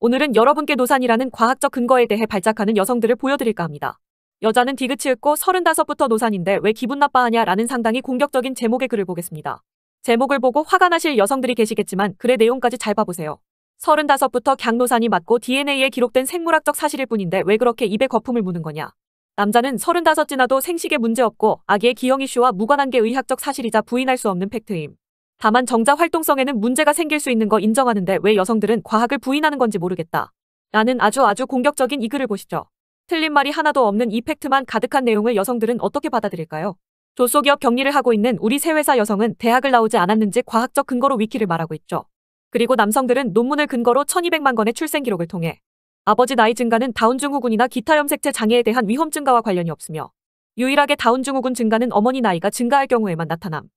오늘은 여러분께 노산이라는 과학적 근거에 대해 발작하는 여성들을 보여드릴까 합니다. 여자는 디귿치읽고 35부터 노산인데 왜 기분 나빠하냐라는 상당히 공격적인 제목의 글을 보겠습니다. 제목을 보고 화가 나실 여성들이 계시겠지만 글의 내용까지 잘 봐보세요. 35부터 경노산이 맞고 DNA에 기록된 생물학적 사실일 뿐인데 왜 그렇게 입에 거품을 무는 거냐. 남자는 35 지나도 생식에 문제없고 아기의 기형 이슈와 무관한 게 의학적 사실이자 부인할 수 없는 팩트임. 다만 정자 활동성에는 문제가 생길 수 있는 거 인정하는데 왜 여성들은 과학을 부인하는 건지 모르겠다. 라는 아주 아주 공격적인 이 글을 보시죠. 틀린 말이 하나도 없는 이 팩트만 가득한 내용을 여성들은 어떻게 받아들일까요? 조속기업 격리를 하고 있는 우리 새 회사 여성은 대학을 나오지 않았는지 과학적 근거로 위키를 말하고 있죠. 그리고 남성들은 논문을 근거로 1200만 건의 출생 기록을 통해 아버지 나이 증가는 다운증후군이나 기타 염색체 장애에 대한 위험 증가와 관련이 없으며 유일하게 다운증후군 증가는 어머니 나이가 증가할 경우에만 나타남.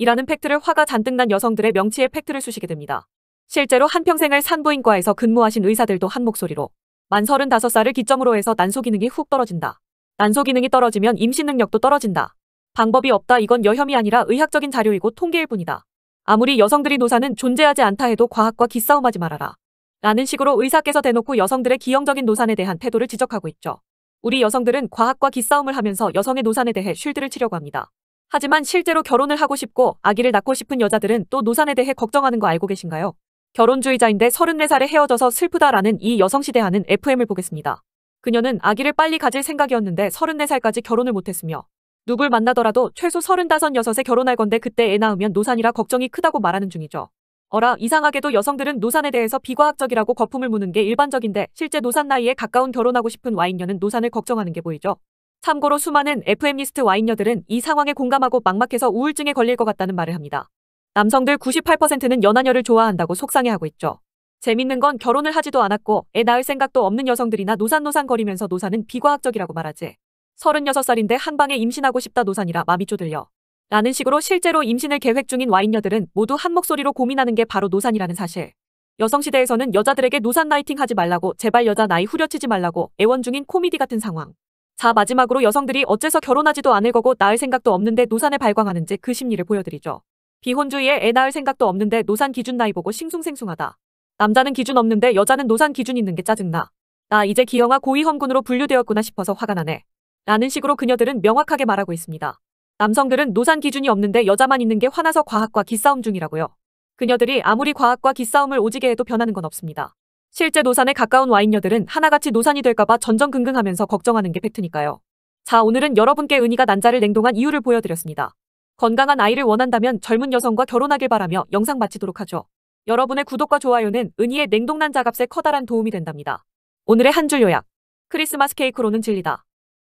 이라는 팩트를 화가 잔뜩 난 여성들의 명치에 팩트를 수시게 됩니다. 실제로 한평생을 산부인과에서 근무하신 의사들도 한 목소리로 만 35살을 기점으로 해서 난소 기능이 훅 떨어진다. 난소 기능이 떨어지면 임신 능력도 떨어진다. 방법이 없다 이건 여혐이 아니라 의학적인 자료이고 통계일 뿐이다. 아무리 여성들이 노사는 존재하지 않다 해도 과학과 기싸움하지 말아라. 라는 식으로 의사께서 대놓고 여성들의 기형적인 노산에 대한 태도를 지적하고 있죠. 우리 여성들은 과학과 기싸움을 하면서 여성의 노산에 대해 쉴드를 치려고 합니다. 하지만 실제로 결혼을 하고 싶고 아기를 낳고 싶은 여자들은 또 노산에 대해 걱정하는 거 알고 계신가요? 결혼주의자인데 34살에 헤어져서 슬프다라는 이 여성시대하는 FM을 보겠습니다. 그녀는 아기를 빨리 가질 생각이었는데 34살까지 결혼을 못했으며 누굴 만나더라도 최소 35, 6에 결혼할 건데 그때 애 낳으면 노산이라 걱정이 크다고 말하는 중이죠. 어라 이상하게도 여성들은 노산에 대해서 비과학적이라고 거품을 무는 게 일반적인데 실제 노산 나이에 가까운 결혼하고 싶은 와인녀는 노산을 걱정하는 게 보이죠. 참고로 수많은 FM리스트 와인녀들은 이 상황에 공감하고 막막해서 우울증에 걸릴 것 같다는 말을 합니다. 남성들 98%는 연하녀를 좋아한다고 속상해하고 있죠. 재밌는 건 결혼을 하지도 않았고 애 낳을 생각도 없는 여성들이나 노산노산 거리면서 노산은 비과학적이라고 말하지. 36살인데 한방에 임신하고 싶다 노산이라 마음이 쪼들려. 라는 식으로 실제로 임신을 계획 중인 와인녀들은 모두 한 목소리로 고민하는 게 바로 노산이라는 사실. 여성시대에서는 여자들에게 노산 나이팅 하지 말라고 제발 여자 나이 후려치지 말라고 애원 중인 코미디 같은 상황. 자 마지막으로 여성들이 어째서 결혼하지도 않을 거고 낳을 생각도 없는데 노산에 발광하는지 그 심리를 보여드리죠. 비혼주의에 애 낳을 생각도 없는데 노산 기준 나이 보고 싱숭생숭하다. 남자는 기준 없는데 여자는 노산 기준 있는 게 짜증나. 나 이제 기형아 고위험군으로 분류되었구나 싶어서 화가 나네. 라는 식으로 그녀들은 명확하게 말하고 있습니다. 남성들은 노산 기준이 없는데 여자만 있는 게 화나서 과학과 기싸움 중이라고요. 그녀들이 아무리 과학과 기싸움을 오지게 해도 변하는 건 없습니다. 실제 노산에 가까운 와인녀들은 하나같이 노산이 될까봐 전전긍긍하면서 걱정하는 게 팩트니까요. 자 오늘은 여러분께 은희가 난자를 냉동한 이유를 보여드렸습니다. 건강한 아이를 원한다면 젊은 여성과 결혼하길 바라며 영상 마치도록 하죠. 여러분의 구독과 좋아요는 은희의 냉동난 자값에 커다란 도움이 된답니다. 오늘의 한 줄 요약 크리스마스 케이크로는 진리다.